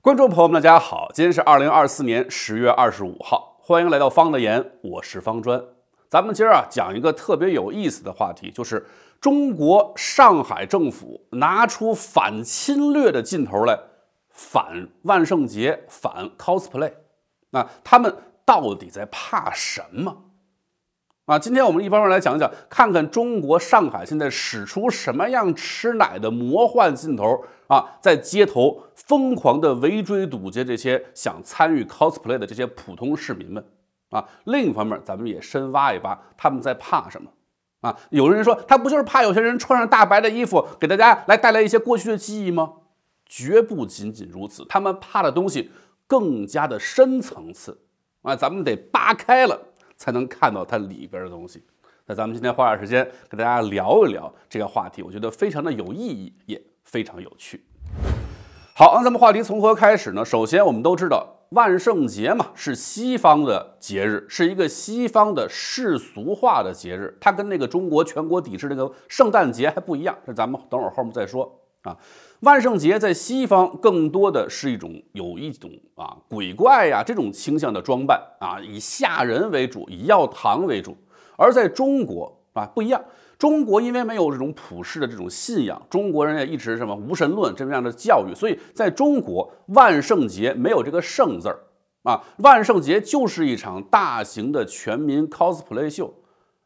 观众朋友们，大家好！今天是二零二四年十月二十五号，欢迎来到方的言，我是方砖。咱们今儿啊讲一个特别有意思的话题，就是中国上海政府拿出反侵略的劲头来反万圣节、反 cosplay，那他们到底在怕什么？啊，今天我们一方面来讲讲，看看中国上海现在使出什么样吃奶的魔幻劲头啊，在街头疯狂的围追堵截这些想参与 cosplay 的这些普通市民们啊。另一方面，咱们也深挖一挖他们在怕什么啊？有的人说，他不就是怕有些人穿上大白的衣服，给大家来带来一些过去的记忆吗？绝不仅仅如此，他们怕的东西更加的深层次啊，咱们得扒开了。才能看到它里边的东西。那咱们今天花点时间跟大家聊一聊这个话题，我觉得非常的有意义，也非常有趣。好，那咱们话题从何开始呢？首先，我们都知道万圣节嘛是西方的节日，是一个西方的世俗化的节日。它跟那个中国全国抵制那个圣诞节还不一样，这咱们等会儿后面再说啊。万圣节在西方更多的是一种有一种啊鬼怪呀这种倾向的装扮啊，以吓人为主，以要糖为主。而在中国啊不一样，中国因为没有这种普世的这种信仰，中国人也一直什么无神论这样的教育，所以在中国万圣节没有这个圣字儿啊，万圣节就是一场大型的全民 cosplay 秀，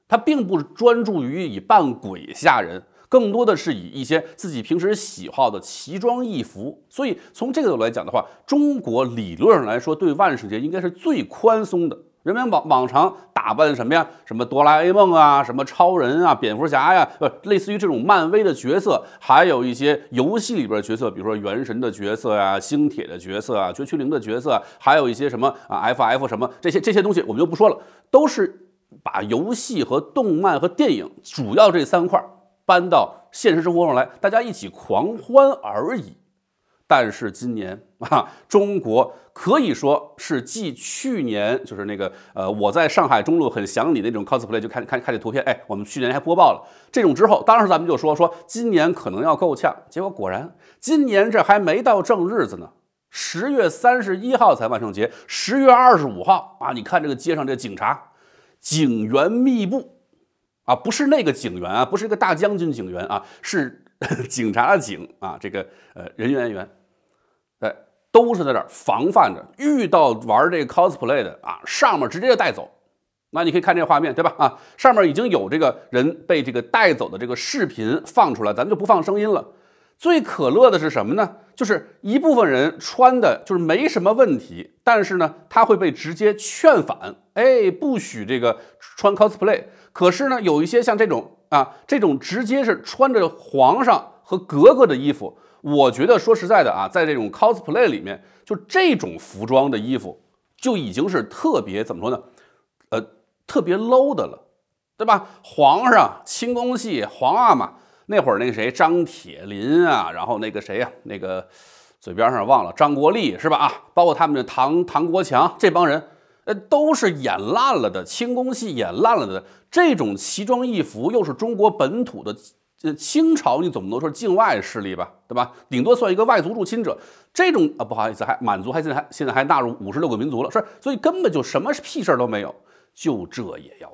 它并不专注于以扮鬼吓人。更多的是以一些自己平时喜好的奇装异服，所以从这个角度来讲的话，中国理论上来说对万圣节应该是最宽松的。人们往往常打扮什么呀？什么哆啦 A 梦啊，什么超人啊，蝙蝠侠呀，不类似于这种漫威的角色，还有一些游戏里边角色，比如说《原神》的角色呀，《星铁》的角色啊，《绝区零》的角色，还有一些什么啊，F F 什么这些这些东西，我们就不说了，都是把游戏和动漫和电影主要这三块。搬到现实生活中来，大家一起狂欢而已。但是今年啊，中国可以说是继去年，就是那个呃，我在上海中路很想你那种 cosplay，就看看看这图片。哎，我们去年还播报了这种，之后当时咱们就说说今年可能要够呛。结果果然，今年这还没到正日子呢，十月三十一号才万圣节，十月二十五号啊，你看这个街上这警察警员密布。啊，不是那个警员啊，不是个大将军警员啊，是 警察的警啊，这个呃人员员，哎，都是在这儿防范着，遇到玩这个 cosplay 的啊，上面直接就带走。那你可以看这画面，对吧？啊，上面已经有这个人被这个带走的这个视频放出来，咱们就不放声音了。最可乐的是什么呢？就是一部分人穿的，就是没什么问题，但是呢，他会被直接劝返，哎，不许这个穿 cosplay。可是呢，有一些像这种啊，这种直接是穿着皇上和格格的衣服，我觉得说实在的啊，在这种 cosplay 里面，就这种服装的衣服就已经是特别怎么说呢？呃，特别 low 的了，对吧？皇上、清宫戏、皇阿玛。那会儿那个谁张铁林啊，然后那个谁呀，那个嘴边上忘了张国立是吧？啊，包括他们的唐唐国强这帮人，呃，都是演烂了的清宫戏，演烂了的这种奇装异服，又是中国本土的，呃，清朝你总不能说境外势力吧，对吧？顶多算一个外族入侵者，这种啊，不好意思，还满族还现在还现在还纳入五十六个民族了，是所以根本就什么屁事儿都没有，就这也要。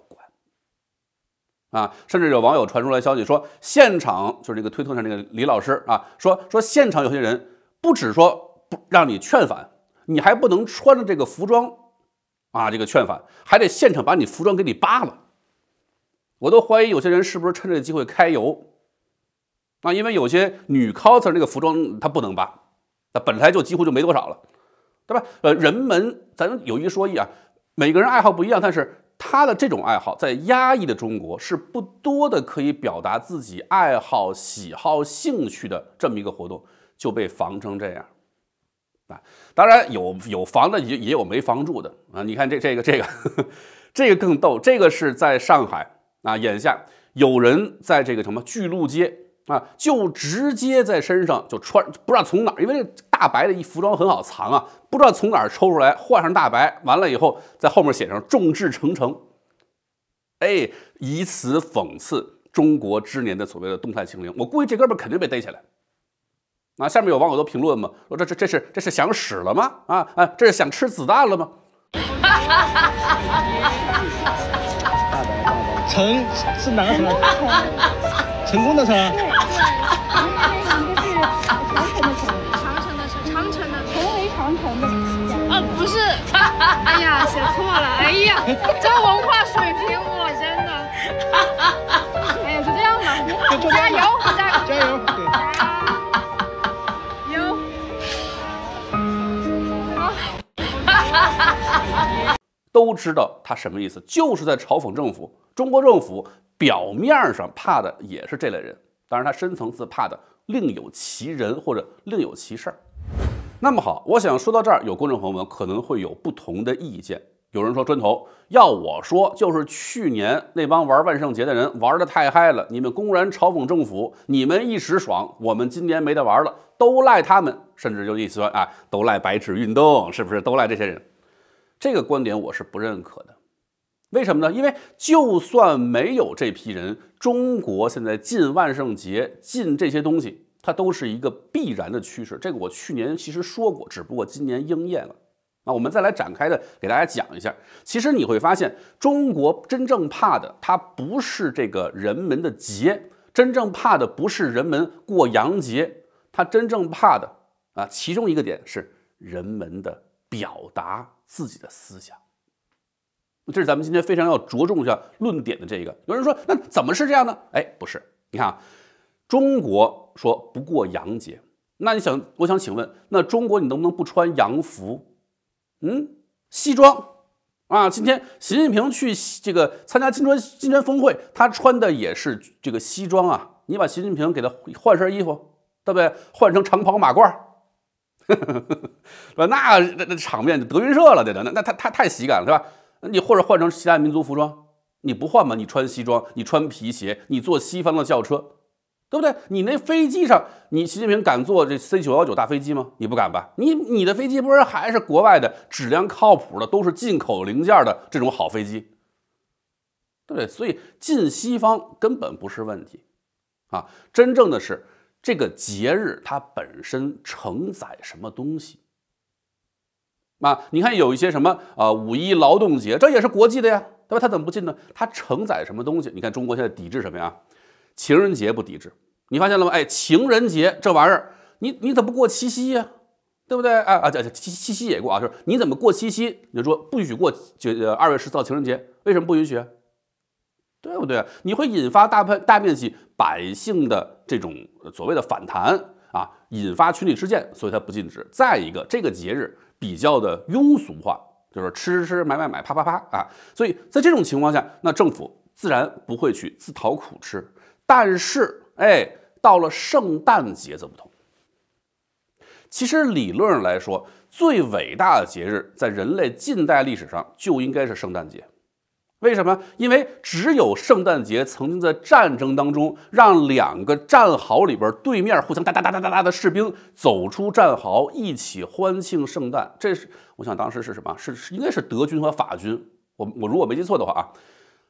啊，甚至有网友传出来消息说，现场就是这个推特上那个李老师啊，说说现场有些人不止说不让你劝返，你还不能穿着这个服装啊，这个劝返，还得现场把你服装给你扒了。我都怀疑有些人是不是趁这个机会开油啊，因为有些女 coser 那个服装她不能扒，那本来就几乎就没多少了，对吧？呃，人们咱有一说一啊，每个人爱好不一样，但是。他的这种爱好，在压抑的中国是不多的，可以表达自己爱好、喜好、兴趣的这么一个活动，就被防成这样，啊！当然有有防的，也也有没防住的啊！你看这这个这个，呵呵，这个更逗，这个是在上海啊，眼下有人在这个什么巨鹿街。啊，就直接在身上就穿，不知道从哪儿，因为大白的一服装很好藏啊，不知道从哪儿抽出来换上大白，完了以后在后面写上众志成城，哎，以此讽刺中国之年的所谓的动态清零。我估计这哥们肯定被逮起来。啊，下面有网友都评论嘛，说这这这是这是想屎了吗？啊啊，这是想吃子弹了吗？大大白白，成是男孩。成功的成，对对，长城的城，长城的成，长城的成为长城的，啊不是，哎呀写错了，哎呀，这文化水平我真的，哎呀是这样的，加油加油加油！都知道他什么意思，就是在嘲讽政府。中国政府表面上怕的也是这类人，当然他深层次怕的另有其人或者另有其事儿。那么好，我想说到这儿，有观众朋友们可能会有不同的意见。有人说砖头，要我说，就是去年那帮玩万圣节的人玩的太嗨了，你们公然嘲讽政府，你们一时爽，我们今年没得玩了，都赖他们，甚至就意思说啊，都赖白纸运动，是不是都赖这些人？这个观点我是不认可的，为什么呢？因为就算没有这批人，中国现在进万圣节、进这些东西，它都是一个必然的趋势。这个我去年其实说过，只不过今年应验了。那我们再来展开的给大家讲一下。其实你会发现，中国真正怕的，它不是这个人们的节，真正怕的不是人们过洋节，它真正怕的啊，其中一个点是人们的表达。自己的思想，这是咱们今天非常要着重一下论点的这个。有人说，那怎么是这样呢？哎，不是，你看，中国说不过洋节，那你想，我想请问，那中国你能不能不穿洋服？嗯，西装啊，今天习近平去这个参加金砖金砖峰会，他穿的也是这个西装啊。你把习近平给他换身衣服，对不对？换成长袍马褂。对 哈，那那那场面就德云社了，对的，那那太太太喜感了，是吧？你或者换成其他民族服装，你不换吗？你穿西装，你穿皮鞋，你坐西方的轿车，对不对？你那飞机上，你习近平敢坐这 C 九幺九大飞机吗？你不敢吧？你你的飞机不是还是国外的质量靠谱的，都是进口零件的这种好飞机，对不对？所以进西方根本不是问题，啊，真正的是。这个节日它本身承载什么东西？啊，你看有一些什么啊，五一劳动节这也是国际的呀，对吧？它怎么不进呢？它承载什么东西？你看中国现在抵制什么呀？情人节不抵制，你发现了吗？哎，情人节这玩意儿，你你怎么不过七夕呀？对不对？啊啊，七七七夕也过啊，就是你怎么过七夕？你就说不允许过九二月十四号情人节，为什么不允许？对不对？你会引发大喷大面积。百姓的这种所谓的反弹啊，引发群体事件，所以它不禁止。再一个，这个节日比较的庸俗化，就是吃吃吃，买买买，啪啪啪啊。所以在这种情况下，那政府自然不会去自讨苦吃。但是，哎，到了圣诞节则不同。其实理论上来说，最伟大的节日在人类近代历史上就应该是圣诞节。为什么？因为只有圣诞节曾经在战争当中，让两个战壕里边对面互相哒哒哒哒哒哒的士兵走出战壕，一起欢庆圣诞。这是我想当时是什么？是应该是德军和法军。我我如果没记错的话啊，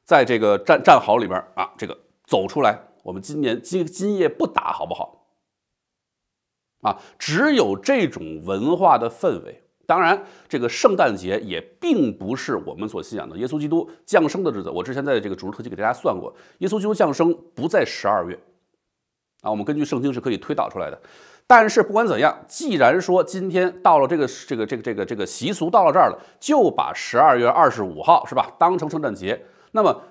在这个战战壕里边啊，这个走出来，我们今年今今夜不打好不好？啊，只有这种文化的氛围。当然，这个圣诞节也并不是我们所信仰的耶稣基督降生的日子。我之前在这个主日特辑给大家算过，耶稣基督降生不在十二月啊。我们根据圣经是可以推导出来的。但是不管怎样，既然说今天到了这个这个这个这个这个习俗到了这儿了，就把十二月二十五号是吧当成圣诞节。那么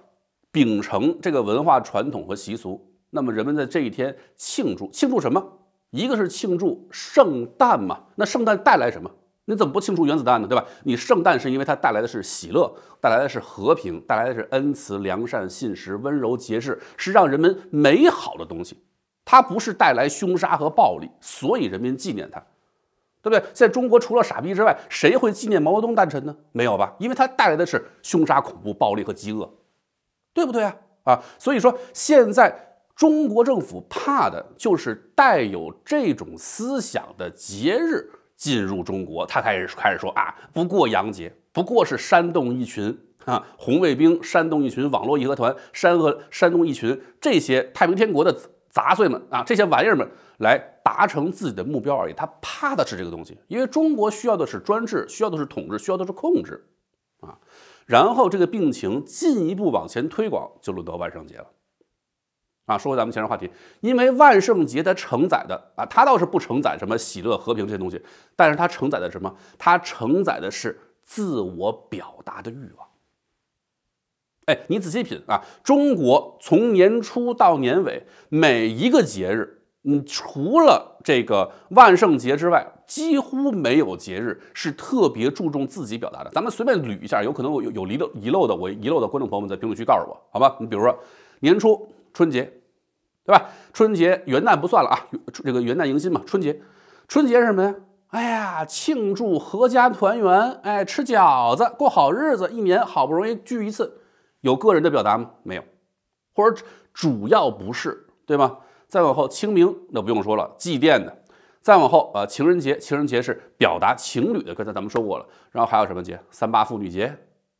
秉承这个文化传统和习俗，那么人们在这一天庆祝庆祝什么？一个是庆祝圣诞嘛。那圣诞带来什么？你怎么不庆祝原子弹呢？对吧？你圣诞是因为它带来的是喜乐，带来的是和平，带来的是恩慈、良善、信实、温柔、节制，是让人们美好的东西。它不是带来凶杀和暴力，所以人民纪念它，对不对？在中国，除了傻逼之外，谁会纪念毛泽东诞辰呢？没有吧？因为它带来的是凶杀、恐怖、暴力和饥饿，对不对啊？啊！所以说，现在中国政府怕的就是带有这种思想的节日。进入中国，他开始开始说啊，不过洋节不过是煽动一群啊红卫兵，煽动一群网络义和团，煽和煽动一群这些太平天国的杂碎们啊，这些玩意儿们来达成自己的目标而已。他怕的是这个东西，因为中国需要的是专制，需要的是统治，需要的是控制，啊，然后这个病情进一步往前推广，就轮到万圣节了。啊，说回咱们前面话题，因为万圣节它承载的啊，它倒是不承载什么喜乐和平这些东西，但是它承载的什么？它承载的是自我表达的欲望。哎，你仔细品啊，中国从年初到年尾，每一个节日，你除了这个万圣节之外，几乎没有节日是特别注重自己表达的。咱们随便捋一下，有可能有有遗漏遗漏的，我遗漏的观众朋友们在评论区告诉我，好吧？你比如说年初春节。对吧？春节、元旦不算了啊，这个元旦迎新嘛。春节，春节是什么呀？哎呀，庆祝阖家团圆，哎，吃饺子，过好日子，一年好不容易聚一次，有个人的表达吗？没有，或者主要不是，对吗？再往后，清明那不用说了，祭奠的。再往后啊，情人节，情人节是表达情侣的。刚才咱们说过了。然后还有什么节？三八妇女节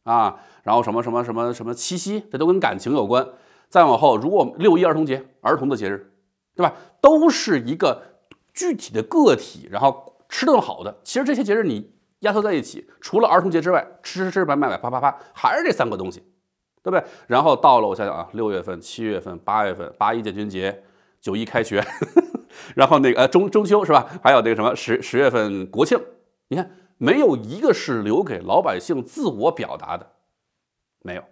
啊，然后什么什么什么什么七夕，这都跟感情有关。再往后，如果六一儿童节，儿童的节日，对吧？都是一个具体的个体，然后吃顿好的。其实这些节日你压缩在一起，除了儿童节之外，吃吃吃，买买买，啪啪啪，还是这三个东西，对不对？然后到了我想想啊，六月份、七月份、八月份，八一建军节，九一开学，呵 呵然后那个呃中中秋是吧？还有那个什么十十月份国庆，你看没有一个是留给老百姓自我表达的，没有。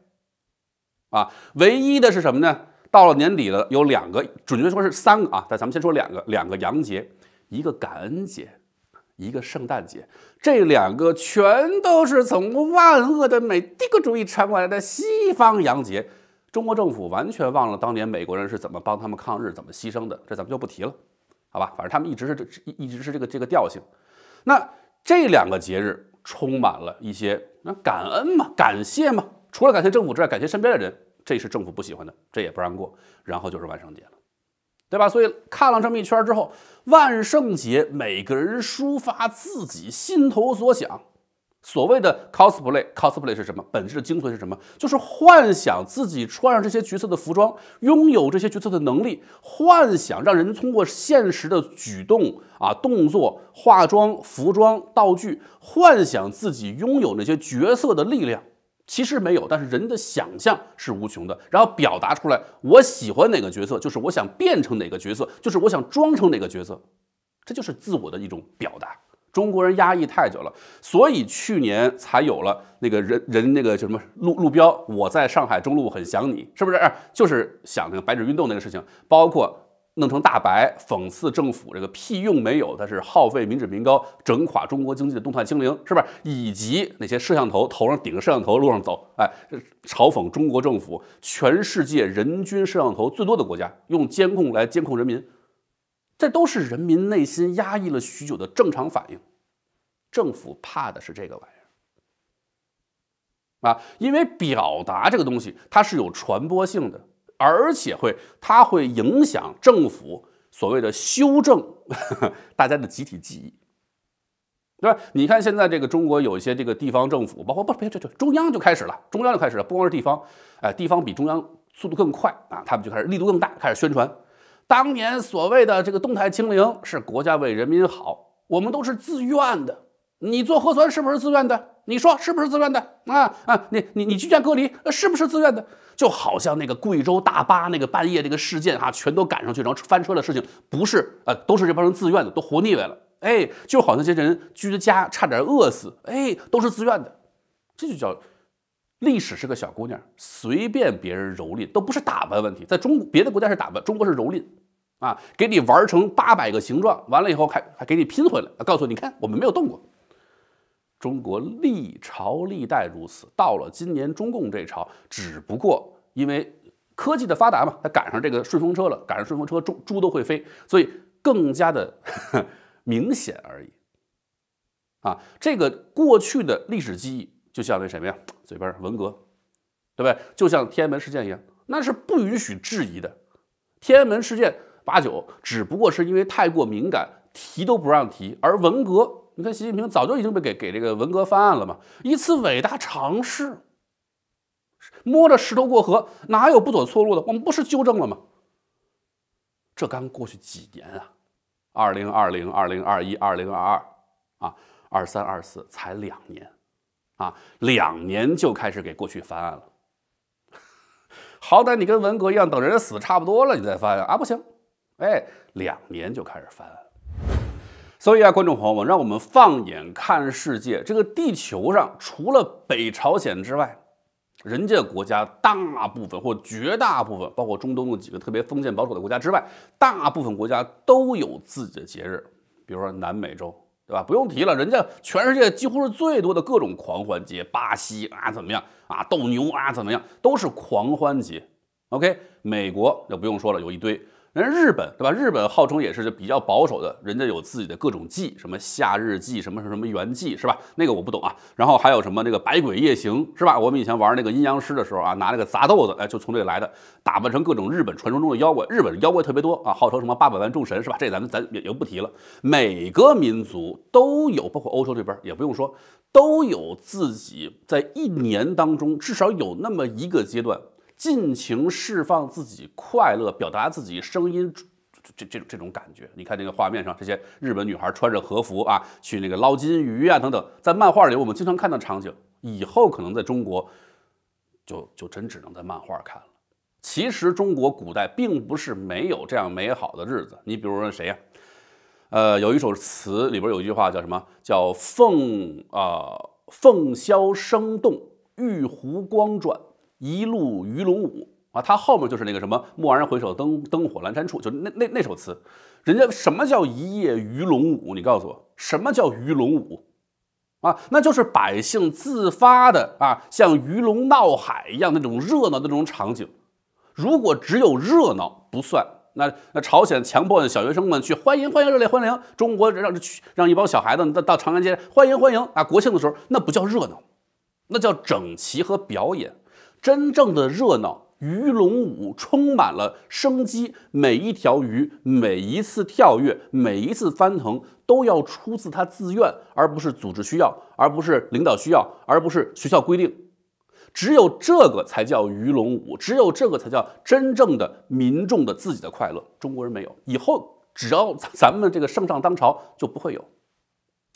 啊，唯一的是什么呢？到了年底了，有两个，准确说是三个啊，但咱们先说两个，两个洋节，一个感恩节，一个圣诞节，这两个全都是从万恶的美帝国主义传过来的西方洋节。中国政府完全忘了当年美国人是怎么帮他们抗日、怎么牺牲的，这咱们就不提了，好吧？反正他们一直是这一直是这个这个调性。那这两个节日充满了一些那感恩嘛、感谢嘛，除了感谢政府之外，感谢身边的人。这是政府不喜欢的，这也不让过。然后就是万圣节了，对吧？所以看了这么一圈之后，万圣节每个人抒发自己心头所想。所谓的 cosplay，cosplay 是什么？本质的精髓是什么？就是幻想自己穿上这些角色的服装，拥有这些角色的能力。幻想让人通过现实的举动啊、动作、化妆、服装、道具，幻想自己拥有那些角色的力量。其实没有，但是人的想象是无穷的，然后表达出来，我喜欢哪个角色，就是我想变成哪个角色，就是我想装成哪个角色，这就是自我的一种表达。中国人压抑太久了，所以去年才有了那个人人那个叫什么路路标，我在上海中路很想你，是不是？就是想那个白纸运动那个事情，包括。弄成大白讽刺政府这个屁用没有，它是耗费民脂民膏、整垮中国经济的动态清零，是吧？以及那些摄像头头上顶着摄像头路上走，哎，嘲讽中国政府，全世界人均摄像头最多的国家用监控来监控人民，这都是人民内心压抑了许久的正常反应。政府怕的是这个玩意儿啊，因为表达这个东西它是有传播性的。而且会，它会影响政府所谓的修正 大家的集体记忆，对吧？你看现在这个中国有一些这个地方政府，包括不别这这中央就开始了，中央就开始了，不光是地方，哎，地方比中央速度更快啊，他们就开始力度更大，开始宣传当年所谓的这个动态清零是国家为人民好，我们都是自愿的，你做核酸是不是自愿的？你说是不是自愿的？啊啊，你你你居家隔离是不是自愿的？就好像那个贵州大巴那个半夜这个事件哈，全都赶上去，然后翻车的事情，不是啊，都是这帮人自愿的，都活腻歪了，哎，就好像这些人居家差点饿死，哎，都是自愿的，这就叫历史是个小姑娘，随便别人蹂躏都不是打扮问题，在中别的国家是打扮，中国是蹂躏，啊，给你玩成八百个形状，完了以后还还给你拼回来，告诉你看我们没有动过。中国历朝历代如此，到了今年中共这朝，只不过因为科技的发达嘛，他赶上这个顺风车了，赶上顺风车，猪猪都会飞，所以更加的 明显而已。啊，这个过去的历史记忆，就像那什么呀，嘴边文革，对不对？就像天安门事件一样，那是不允许质疑的。天安门事件八九，只不过是因为太过敏感，提都不让提，而文革。你看，习近平早就已经被给给这个文革翻案了嘛，一次伟大尝试。摸着石头过河，哪有不走错路的？我们不是纠正了吗？这刚过去几年啊，二零二零、二零二一、二零二二啊，二三、二四才两年，啊，两年就开始给过去翻案了。好歹你跟文革一样，等人死差不多了你再翻啊，不行，哎，两年就开始翻。所以啊，观众朋友们，让我们放眼看世界。这个地球上，除了北朝鲜之外，人家国家大部分或绝大部分，包括中东的几个特别封建保守的国家之外，大部分国家都有自己的节日。比如说南美洲，对吧？不用提了，人家全世界几乎是最多的各种狂欢节。巴西啊，怎么样啊？斗牛啊，怎么样？都是狂欢节。OK，美国就不用说了，有一堆。人家日本对吧？日本号称也是比较保守的，人家有自己的各种祭，什么夏日祭，什么什么什么元祭是吧？那个我不懂啊。然后还有什么那个百鬼夜行是吧？我们以前玩那个阴阳师的时候啊，拿那个杂豆子，哎，就从这里来的，打扮成各种日本传说中的妖怪。日本妖怪特别多啊，号称什么八百万众神是吧？这咱们咱也就不提了。每个民族都有，包括欧洲这边也不用说，都有自己在一年当中至少有那么一个阶段。尽情释放自己快乐，表达自己声音，这这这种感觉。你看那个画面上，这些日本女孩穿着和服啊，去那个捞金鱼啊等等，在漫画里我们经常看到场景。以后可能在中国，就就真只能在漫画看了。其实中国古代并不是没有这样美好的日子。你比如说谁呀？呃，有一首词里边有一句话叫什么？叫“凤啊，凤箫声动，玉壶光转。”一路鱼龙舞啊，他后面就是那个什么“蓦然回首，灯灯火阑珊处”，就那那那首词。人家什么叫一夜鱼龙舞？你告诉我，什么叫鱼龙舞？啊，那就是百姓自发的啊，像鱼龙闹海一样那种热闹的那种场景。如果只有热闹不算，那那朝鲜强迫的小学生们去欢迎欢迎热烈欢迎，中国让让一帮小孩子到到长安街欢迎欢迎啊，国庆的时候那不叫热闹，那叫整齐和表演。真正的热闹鱼龙舞充满了生机，每一条鱼、每一次跳跃、每一次翻腾，都要出自他自愿，而不是组织需要，而不是领导需要，而不是学校规定。只有这个才叫鱼龙舞，只有这个才叫真正的民众的自己的快乐。中国人没有，以后只要 咱们这个圣上当朝就不会有，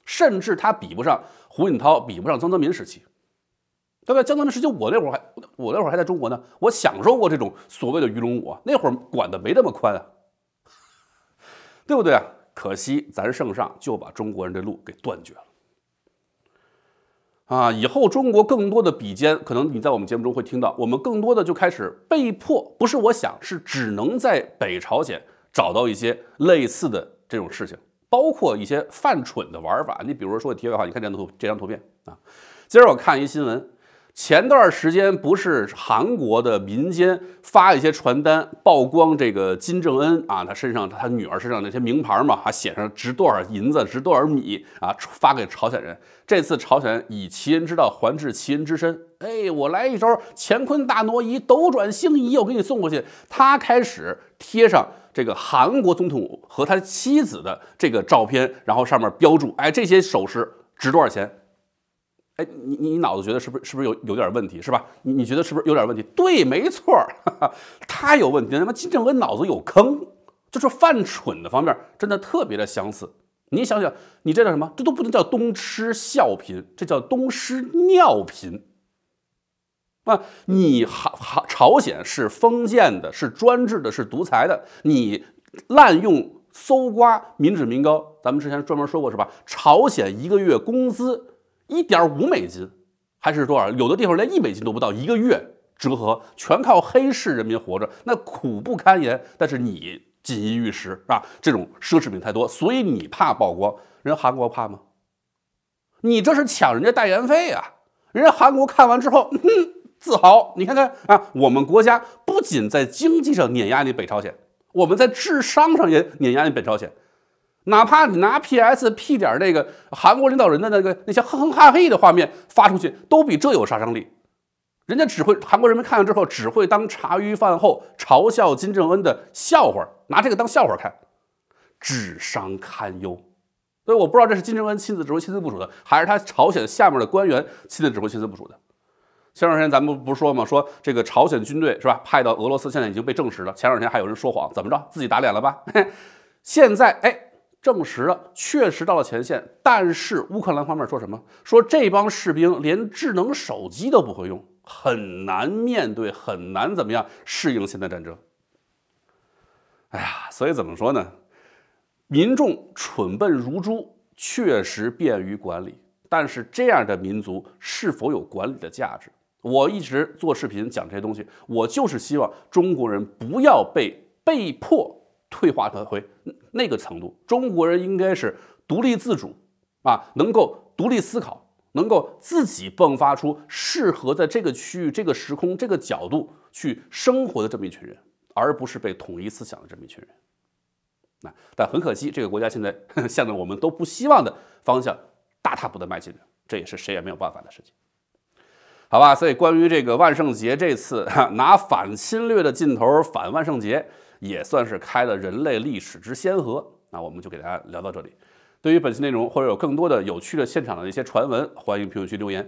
甚至他比不上胡锦涛，比不上曾泽民时期。对不对？江南的事情，我那会儿还我那会儿还在中国呢，我享受过这种所谓的鱼龙舞，那会儿管的没那么宽啊，对不对啊？可惜咱圣上就把中国人的路给断绝了啊！以后中国更多的比肩，可能你在我们节目中会听到，我们更多的就开始被迫，不是我想，是只能在北朝鲜找到一些类似的这种事情，包括一些犯蠢的玩法。你比如说，题外话，你看这张图，这张图片啊，今儿我看一新闻。前段时间不是韩国的民间发一些传单，曝光这个金正恩啊，他身上、他女儿身上那些名牌嘛，还写上值多少银子、值多少米啊，发给朝鲜人。这次朝鲜以其人之道还治其人之身，哎，我来一招乾坤大挪移，斗转星移，我给你送过去。他开始贴上这个韩国总统和他妻子的这个照片，然后上面标注：哎，这些首饰值多少钱。哎，你你你脑子觉得是不是是不是有有点问题，是吧？你你觉得是不是有点问题？对，没错儿，他有问题。他妈金正恩脑子有坑，就是犯蠢的方面真的特别的相似。你想想，你这叫什么？这都不能叫东施效颦，这叫东施尿颦。啊，你好好朝鲜是封建的，是专制的，是独裁的，你滥用搜刮民脂民膏，咱们之前专门说过是吧？朝鲜一个月工资。一点五美金还是多少？有的地方连一美金都不到，一个月折合全靠黑市人民活着，那苦不堪言。但是你锦衣玉食是吧？这种奢侈品太多，所以你怕曝光。人韩国怕吗？你这是抢人家代言费啊！人家韩国看完之后，嗯，自豪。你看看啊，我们国家不仅在经济上碾压你北朝鲜，我们在智商上也碾压你北朝鲜。哪怕你拿 P S P 点那个韩国领导人的那个那些哼哼哈嘿的画面发出去，都比这有杀伤力。人家只会韩国人民看了之后只会当茶余饭后嘲笑金正恩的笑话，拿这个当笑话看，智商堪忧。所以我不知道这是金正恩亲自指挥、亲自部署的，还是他朝鲜下面的官员亲自指挥、亲自部署的。前两天咱们不是说吗？说这个朝鲜军队是吧？派到俄罗斯，现在已经被证实了。前两天还有人说谎，怎么着自己打脸了吧？现在哎。证实了，确实到了前线，但是乌克兰方面说什么？说这帮士兵连智能手机都不会用，很难面对，很难怎么样适应现代战争。哎呀，所以怎么说呢？民众蠢笨如猪，确实便于管理，但是这样的民族是否有管理的价值？我一直做视频讲这些东西，我就是希望中国人不要被被迫。退化到回那个程度，中国人应该是独立自主啊，能够独立思考，能够自己迸发出适合在这个区域、这个时空、这个角度去生活的这么一群人，而不是被统一思想的这么一群人。那但很可惜，这个国家现在 向着我们都不希望的方向大踏步地迈进着，这也是谁也没有办法的事情。好吧，所以关于这个万圣节，这次拿反侵略的劲头反万圣节。也算是开了人类历史之先河。那我们就给大家聊到这里。对于本期内容，或者有更多的有趣的现场的一些传闻，欢迎评论区留言。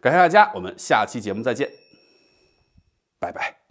感谢大家，我们下期节目再见，拜拜。